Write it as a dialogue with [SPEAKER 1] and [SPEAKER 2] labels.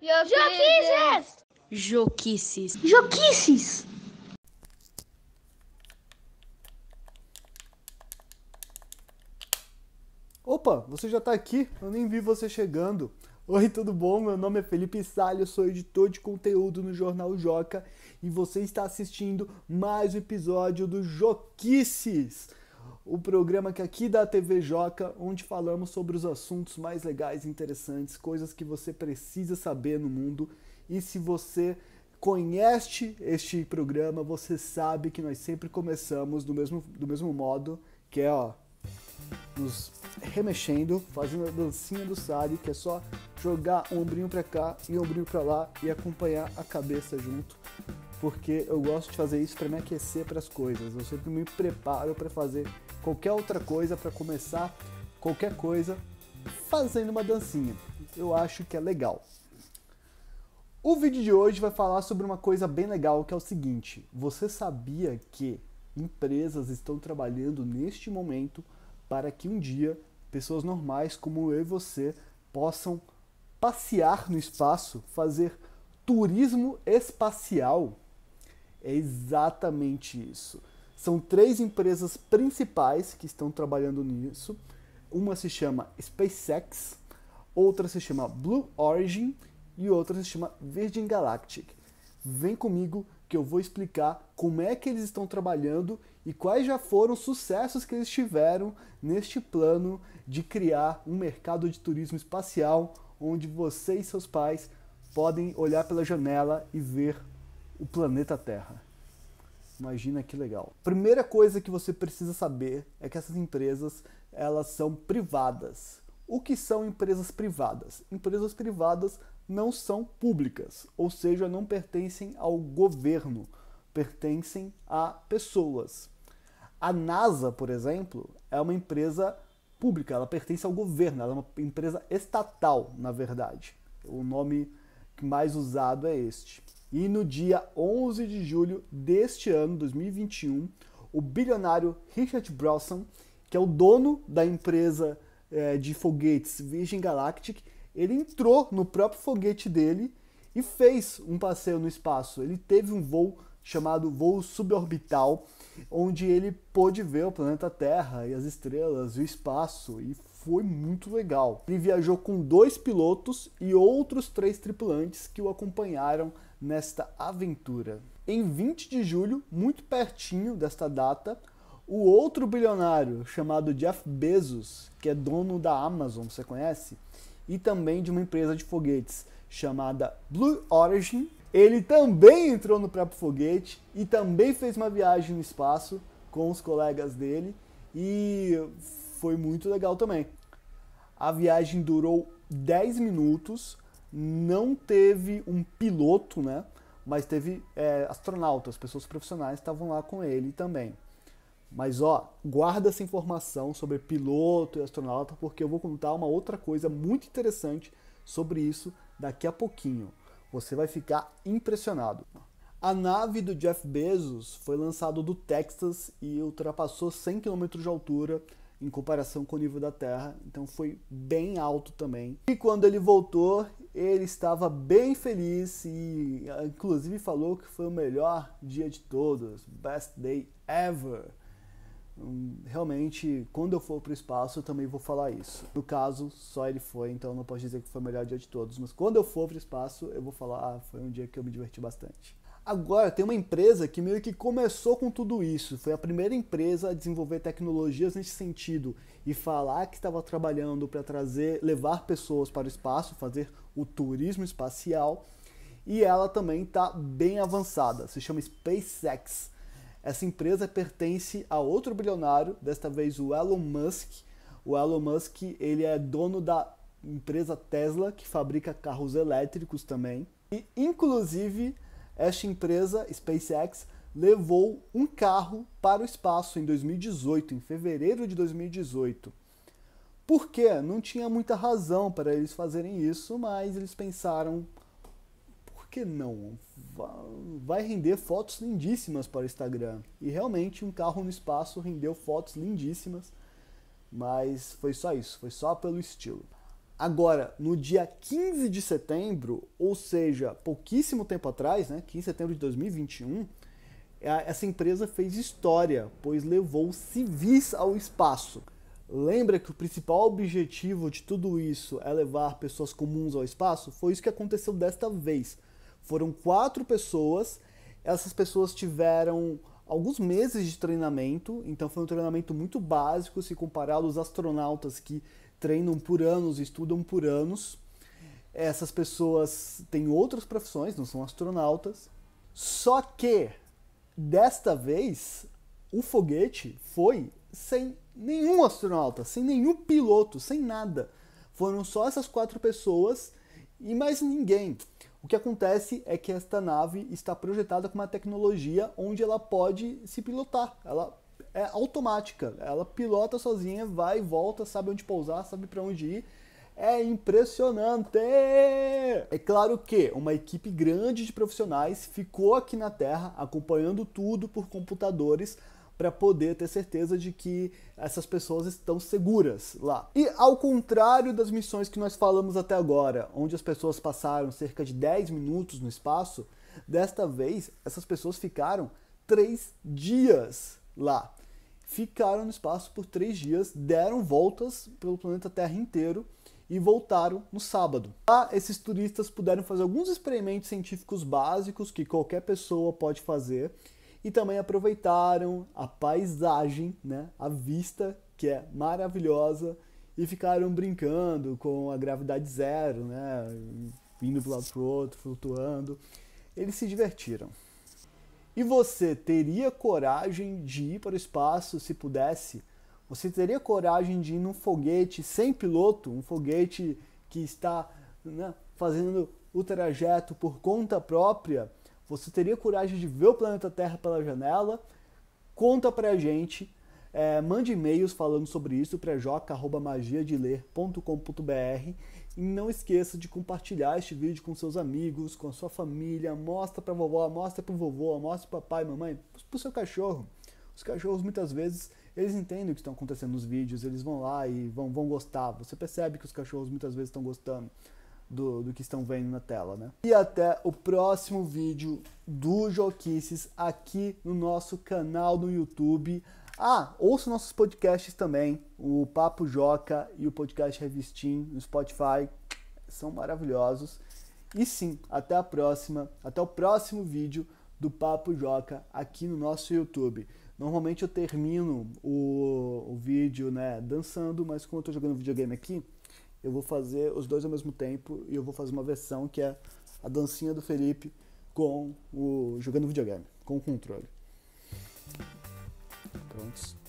[SPEAKER 1] Joquices! Joquices. Joquices! Opa, você já tá aqui? Eu nem vi você chegando. Oi, tudo bom? Meu nome é Felipe Salles, eu sou editor de conteúdo no Jornal Joca e você está assistindo mais um episódio do Joquices o programa que aqui da TV Joca, onde falamos sobre os assuntos mais legais, interessantes, coisas que você precisa saber no mundo. E se você conhece este programa, você sabe que nós sempre começamos do mesmo, do mesmo modo, que é ó, nos remexendo, fazendo a dancinha do Sari, que é só jogar um ombrinho para cá e um ombrinho para lá e acompanhar a cabeça junto, porque eu gosto de fazer isso para me aquecer para as coisas. Eu sempre me preparo para fazer qualquer outra coisa para começar qualquer coisa fazendo uma dancinha. Eu acho que é legal. O vídeo de hoje vai falar sobre uma coisa bem legal que é o seguinte: você sabia que empresas estão trabalhando neste momento para que um dia pessoas normais como eu e você possam passear no espaço, fazer turismo espacial? É exatamente isso. São três empresas principais que estão trabalhando nisso. Uma se chama SpaceX, outra se chama Blue Origin e outra se chama Virgin Galactic. Vem comigo que eu vou explicar como é que eles estão trabalhando e quais já foram os sucessos que eles tiveram neste plano de criar um mercado de turismo espacial onde você e seus pais podem olhar pela janela e ver o planeta Terra. Imagina que legal. Primeira coisa que você precisa saber é que essas empresas, elas são privadas. O que são empresas privadas? Empresas privadas não são públicas, ou seja, não pertencem ao governo, pertencem a pessoas. A NASA, por exemplo, é uma empresa pública, ela pertence ao governo, ela é uma empresa estatal, na verdade. O nome mais usado é este. E no dia 11 de julho deste ano, 2021, o bilionário Richard Branson, que é o dono da empresa é, de foguetes Virgin Galactic, ele entrou no próprio foguete dele e fez um passeio no espaço. Ele teve um voo chamado Voo Suborbital, onde ele pôde ver o planeta Terra e as estrelas e o espaço e foi muito legal. Ele viajou com dois pilotos e outros três tripulantes que o acompanharam nesta aventura. Em 20 de julho, muito pertinho desta data, o outro bilionário chamado Jeff Bezos, que é dono da Amazon, você conhece? E também de uma empresa de foguetes chamada Blue Origin, ele também entrou no próprio foguete e também fez uma viagem no espaço com os colegas dele e foi muito legal também. A viagem durou 10 minutos, não teve um piloto, né? Mas teve é, astronautas, pessoas profissionais estavam lá com ele também. Mas ó, guarda essa informação sobre piloto e astronauta, porque eu vou contar uma outra coisa muito interessante sobre isso daqui a pouquinho. Você vai ficar impressionado. A nave do Jeff Bezos foi lançada do Texas e ultrapassou 100 km de altura em comparação com o nível da Terra, então foi bem alto também. E quando ele voltou, ele estava bem feliz e inclusive falou que foi o melhor dia de todos, best day ever realmente, quando eu for para o espaço, eu também vou falar isso. No caso, só ele foi, então não posso dizer que foi o melhor dia de todos, mas quando eu for para o espaço, eu vou falar, ah, foi um dia que eu me diverti bastante. Agora, tem uma empresa que meio que começou com tudo isso, foi a primeira empresa a desenvolver tecnologias nesse sentido e falar que estava trabalhando para trazer, levar pessoas para o espaço, fazer o turismo espacial. E ela também está bem avançada, se chama SpaceX essa empresa pertence a outro bilionário, desta vez o Elon Musk. O Elon Musk ele é dono da empresa Tesla, que fabrica carros elétricos também. E, inclusive, esta empresa, SpaceX, levou um carro para o espaço em 2018, em fevereiro de 2018. Por quê? Não tinha muita razão para eles fazerem isso, mas eles pensaram, por que não? Vai render fotos lindíssimas para o Instagram. E realmente um carro no espaço rendeu fotos lindíssimas, mas foi só isso, foi só pelo estilo. Agora, no dia 15 de setembro, ou seja, pouquíssimo tempo atrás, né, 15 de setembro de 2021, essa empresa fez história, pois levou civis ao espaço. Lembra que o principal objetivo de tudo isso é levar pessoas comuns ao espaço? Foi isso que aconteceu desta vez. Foram quatro pessoas. Essas pessoas tiveram alguns meses de treinamento, então foi um treinamento muito básico se comparado aos astronautas que treinam por anos, estudam por anos. Essas pessoas têm outras profissões, não são astronautas. Só que desta vez o foguete foi sem nenhum astronauta, sem nenhum piloto, sem nada. Foram só essas quatro pessoas e mais ninguém. O que acontece é que esta nave está projetada com uma tecnologia onde ela pode se pilotar. Ela é automática, ela pilota sozinha, vai e volta, sabe onde pousar, sabe para onde ir. É impressionante! É claro que uma equipe grande de profissionais ficou aqui na Terra acompanhando tudo por computadores para poder ter certeza de que essas pessoas estão seguras lá. E ao contrário das missões que nós falamos até agora, onde as pessoas passaram cerca de 10 minutos no espaço, desta vez essas pessoas ficaram 3 dias lá. Ficaram no espaço por 3 dias, deram voltas pelo planeta Terra inteiro e voltaram no sábado. Lá, esses turistas puderam fazer alguns experimentos científicos básicos que qualquer pessoa pode fazer e também aproveitaram a paisagem, né, a vista, que é maravilhosa, e ficaram brincando com a gravidade zero, né, indo para lado pro o outro, flutuando. Eles se divertiram. E você teria coragem de ir para o espaço se pudesse? Você teria coragem de ir num foguete sem piloto, um foguete que está né, fazendo o trajeto por conta própria? Você teria coragem de ver o planeta Terra pela janela? Conta pra gente. É, mande e-mails falando sobre isso para joca.magiadeler.com.br e não esqueça de compartilhar este vídeo com seus amigos, com a sua família, mostra pra vovó, mostra pro vovô, mostra pro papai, mamãe, pro seu cachorro. Os cachorros muitas vezes eles entendem o que estão acontecendo nos vídeos, eles vão lá e vão, vão gostar. Você percebe que os cachorros muitas vezes estão gostando do, do que estão vendo na tela, né? E até o próximo vídeo do Joquices aqui no nosso canal no YouTube. Ah, ouça nossos podcasts também, o Papo Joca e o podcast Revistim no Spotify, são maravilhosos. E sim, até a próxima, até o próximo vídeo do Papo Joca aqui no nosso YouTube. Normalmente eu termino o, o vídeo né, dançando, mas como eu estou jogando videogame aqui, eu vou fazer os dois ao mesmo tempo e eu vou fazer uma versão que é a dancinha do Felipe com o jogando videogame, com o controle. Prontos.